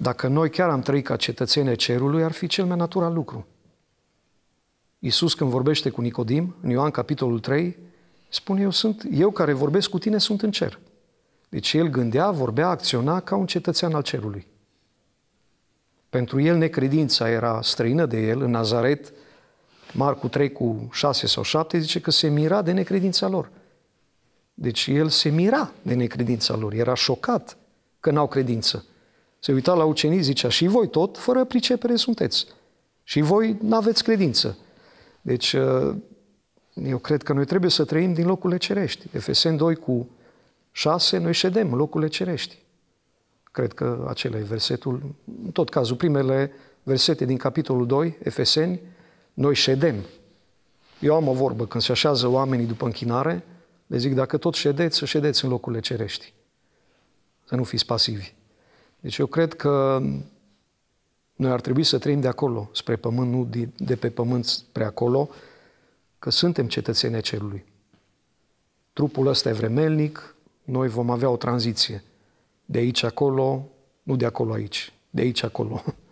Dacă noi chiar am trăit ca cetățeni cerului, ar fi cel mai natural lucru. Iisus când vorbește cu Nicodim, în Ioan capitolul 3, spune eu, sunt, eu care vorbesc cu tine sunt în cer. Deci el gândea, vorbea, acționa ca un cetățean al cerului. Pentru el necredința era străină de el, în Nazaret, Marcu 3 cu 6 sau 7 zice că se mira de necredința lor. Deci el se mira de necredința lor, era șocat că n-au credință. Se uita la ucenici, zicea, și voi tot, fără pricepere sunteți. Și voi nu aveți credință. Deci, uh, eu cred că noi trebuie să trăim din locurile cerești. Efesen 2 cu 6, noi ședem în locurile cerești. Cred că acela e versetul, în tot cazul, primele versete din capitolul 2, Efeseni, noi ședem. Eu am o vorbă, când se așează oamenii după închinare, le zic, dacă tot ședeți, să ședeți în locurile cerești. Să nu fiți pasivi. Deci eu cred că noi ar trebui să trăim de acolo, spre pământ, nu de, de pe pământ spre acolo, că suntem cetățenii cerului. Trupul ăsta e vremelnic, noi vom avea o tranziție. De aici acolo, nu de acolo aici, de aici acolo.